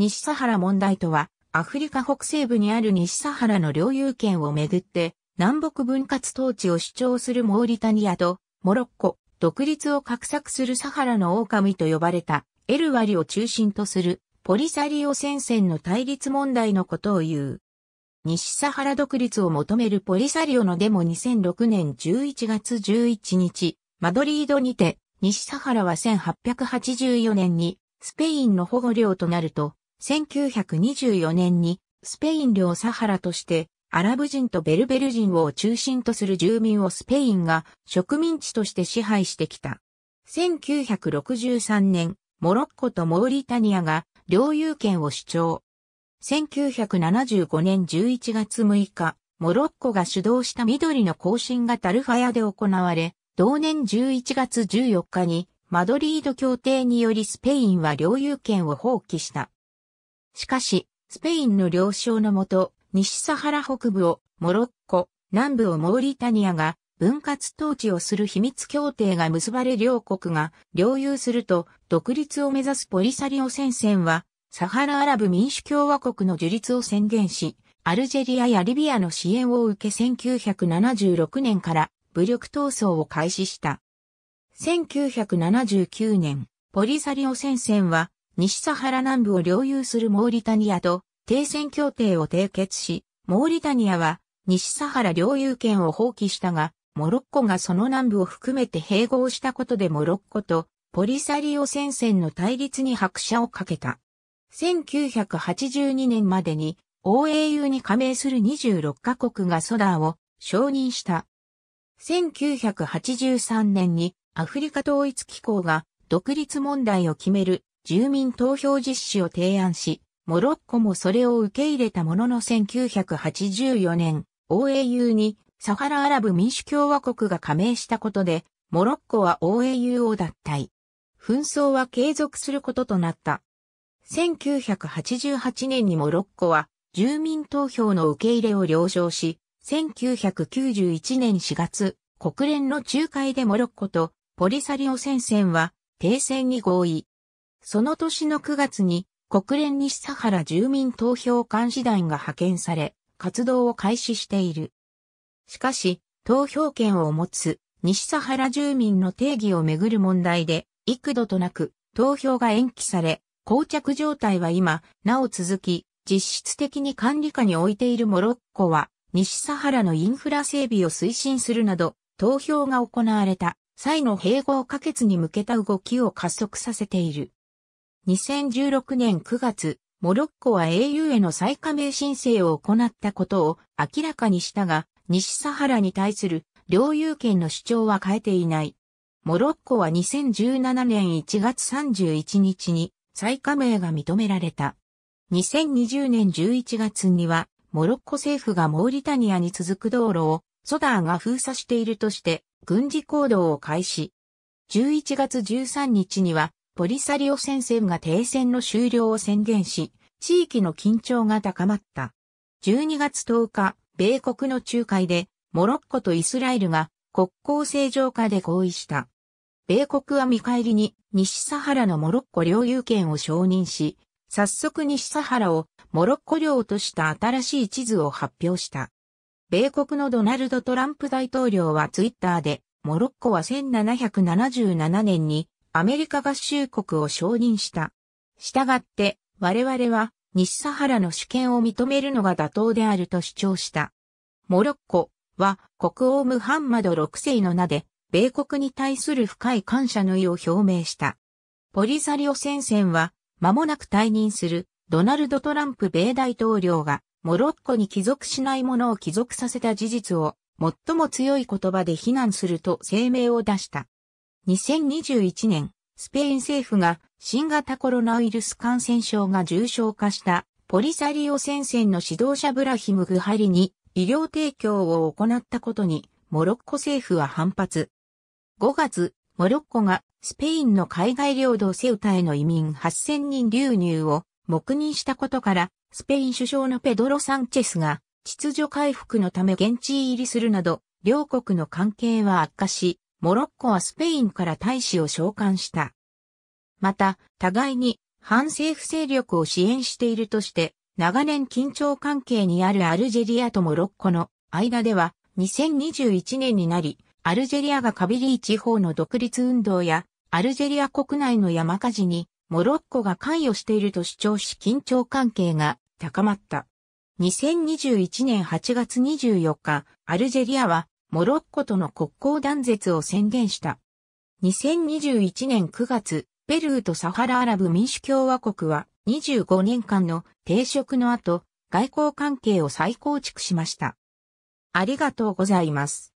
西サハラ問題とは、アフリカ北西部にある西サハラの領有権をめぐって、南北分割統治を主張するモーリタニアと、モロッコ、独立を画策するサハラの狼と呼ばれた、エルワリを中心とする、ポリサリオ戦線の対立問題のことを言う。西サハラ独立を求めるポリサリオのデモ2006年11月11日、マドリードにて、西サハラは1884年に、スペインの保護領となると、1924年にスペイン領サハラとしてアラブ人とベルベル人を中心とする住民をスペインが植民地として支配してきた。1963年、モロッコとモーリタニアが領有権を主張。1975年11月6日、モロッコが主導した緑の行進がタルファヤで行われ、同年11月14日にマドリード協定によりスペインは領有権を放棄した。しかし、スペインの了承のもと、西サハラ北部をモロッコ、南部をモーリタニアが分割統治をする秘密協定が結ばれ両国が領有すると独立を目指すポリサリオ戦線はサハラアラブ民主共和国の樹立を宣言し、アルジェリアやリビアの支援を受け1976年から武力闘争を開始した。1979年、ポリサリオ戦線は西サハラ南部を領有するモーリタニアと停戦協定を締結し、モーリタニアは西サハラ領有権を放棄したが、モロッコがその南部を含めて併合したことでモロッコとポリサリオ戦線の対立に拍車をかけた。1982年までに OAU に加盟する26カ国がソダーを承認した。1983年にアフリカ統一機構が独立問題を決める住民投票実施を提案し、モロッコもそれを受け入れたものの1984年、OAU にサハラアラブ民主共和国が加盟したことで、モロッコは OAU を脱退。紛争は継続することとなった。1988年にモロッコは住民投票の受け入れを了承し、1991年4月、国連の仲介でモロッコとポリサリオ戦線は停戦に合意。その年の9月に国連西サハラ住民投票監視団が派遣され、活動を開始している。しかし、投票権を持つ西サハラ住民の定義をめぐる問題で、幾度となく投票が延期され、膠着状態は今、なお続き、実質的に管理下に置いているモロッコは、西サハラのインフラ整備を推進するなど、投票が行われた際の併合可決に向けた動きを加速させている。2016年9月、モロッコは au への再加盟申請を行ったことを明らかにしたが、西サハラに対する領有権の主張は変えていない。モロッコは2017年1月31日に再加盟が認められた。2020年11月には、モロッコ政府がモーリタニアに続く道路をソダーが封鎖しているとして軍事行動を開始。11月13日にはポリサリオ戦線が停戦の終了を宣言し、地域の緊張が高まった。12月10日、米国の仲介で、モロッコとイスラエルが国交正常化で合意した。米国は見返りに西サハラのモロッコ領有権を承認し、早速西サハラをモロッコ領とした新しい地図を発表した。米国のドナルド・トランプ大統領はツイッターで、モロッコは1777年にアメリカ合衆国を承認した。したがって、我々は西サハラの主権を認めるのが妥当であると主張した。モロッコは国王ムハンマド6世の名で、米国に対する深い感謝の意を表明した。ポリザリオ戦線は、間もなく退任するドナルド・トランプ米大統領が、モロッコに帰属しないものを帰属させた事実を、最も強い言葉で非難すると声明を出した。2021年、スペイン政府が新型コロナウイルス感染症が重症化したポリサリオ戦線の指導者ブラヒム・グハリに医療提供を行ったことにモロッコ政府は反発。5月、モロッコがスペインの海外領土セウタへの移民8000人流入を黙認したことから、スペイン首相のペドロ・サンチェスが秩序回復のため現地入りするなど、両国の関係は悪化し、モロッコはスペインから大使を召喚した。また、互いに反政府勢力を支援しているとして、長年緊張関係にあるアルジェリアとモロッコの間では、2021年になり、アルジェリアがカビリー地方の独立運動や、アルジェリア国内の山火事に、モロッコが関与していると主張し緊張関係が高まった。2021年8月24日、アルジェリアはモロッコとの国交断絶を宣言した。2021年9月、ペルーとサハラアラブ民主共和国は25年間の定職の後、外交関係を再構築しました。ありがとうございます。